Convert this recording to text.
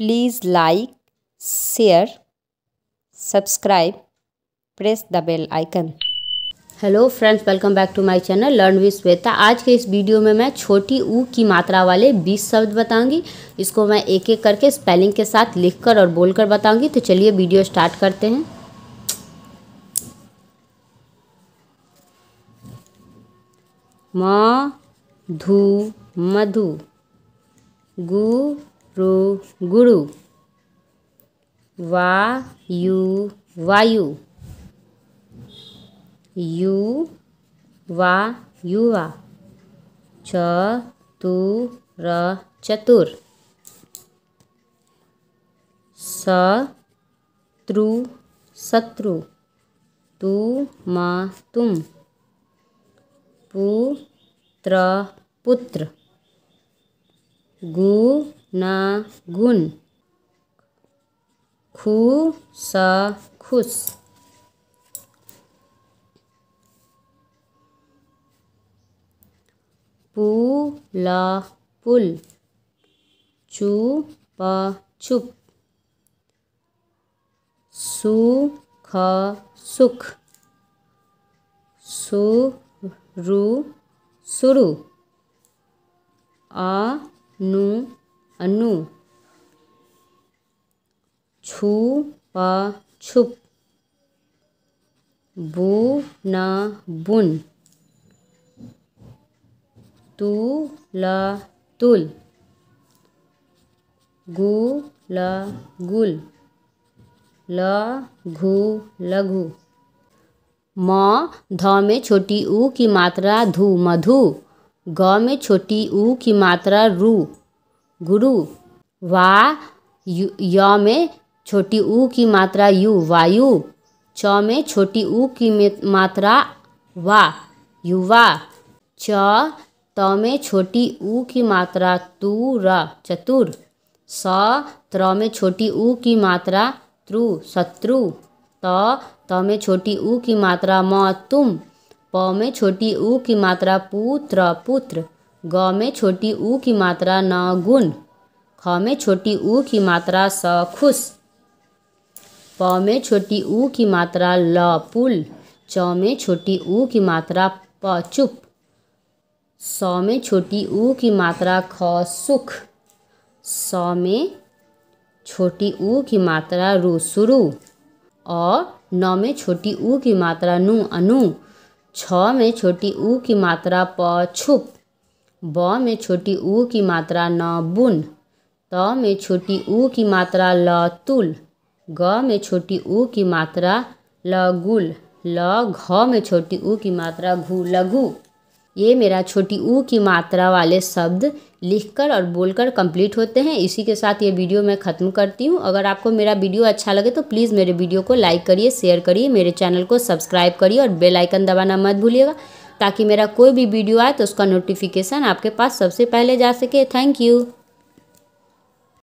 please like share subscribe press the bell icon hello friends welcome back to my channel learn with Shweta आज के इस video में मैं छोटी ऊ की मात्रा वाले 20 शब्द बताऊंगी इसको मैं एक एक करके स्पेलिंग के साथ लिखकर और बोलकर बताऊंगी तो चलिए वीडियो स्टार्ट करते हैं म धू मधु गु रो गुरु वा यु वायु यु वा युवा छ तु र चतुर स त्रु शत्रु तु म तुम पुत्र पुत्र गु ना गुन खू सा खुश पू पूला पुल चू चूपा छुप सूखा सुख सु रु सुरु आ आनु अनु छू प छुप बू न बुन तू ल तुल गु ल गुल ल घु लघु म ध में छोटी ऊ की मात्रा धु मधु ग में छोटी ऊ की मात्रा रू गुरु वा यू य में छोटी ऊ की मात्रा यु वायु च में छोटी ऊ की मात्रा वा युवा च त में छोटी ऊ की मात्रा तू र चतुर स त्र में छोटी ऊ की मात्रा त्रु शत्रु त त में छोटी ऊ की मात्रा म तुम प में छोटी ऊ की मात्रा पुत्र पुत्र ग में छोटी ऊ की मात्रा न गुण ख में छोटी ऊ की मात्रा खुश प में छोटी ऊ की मात्रा पुल च में छोटी ऊ की मात्रा पचुप स में छोटी ऊ की मात्रा खसुख स में छोटी ऊ की मात्रा रु सुरु और न में छोटी ऊ की मात्रा नु अनु छ में छोटी ऊ की मात्रा पछुप ब में छोटी ऊ की मात्रा न बुन त में छोटी ऊ की मात्रा ल तुल ग में छोटी ऊ की मात्रा ल गुल ल घ में छोटी ऊ की मात्रा घू लघु ये मेरा छोटी ऊ की मात्रा वाले शब्द लिखकर और बोलकर कंप्लीट होते हैं इसी के साथ ये वीडियो मैं ख़त्म करती हूँ अगर आपको मेरा वीडियो अच्छा लगे तो प्लीज़ मेरे वीडियो को लाइक करिए शेयर करिए मेरे चैनल को सब्सक्राइब करिए और बेल आइकन दबाना मत भूलिएगा ताकि मेरा कोई भी वीडियो आए तो उसका नोटिफिकेशन आपके पास सबसे पहले जा सके थैंक यू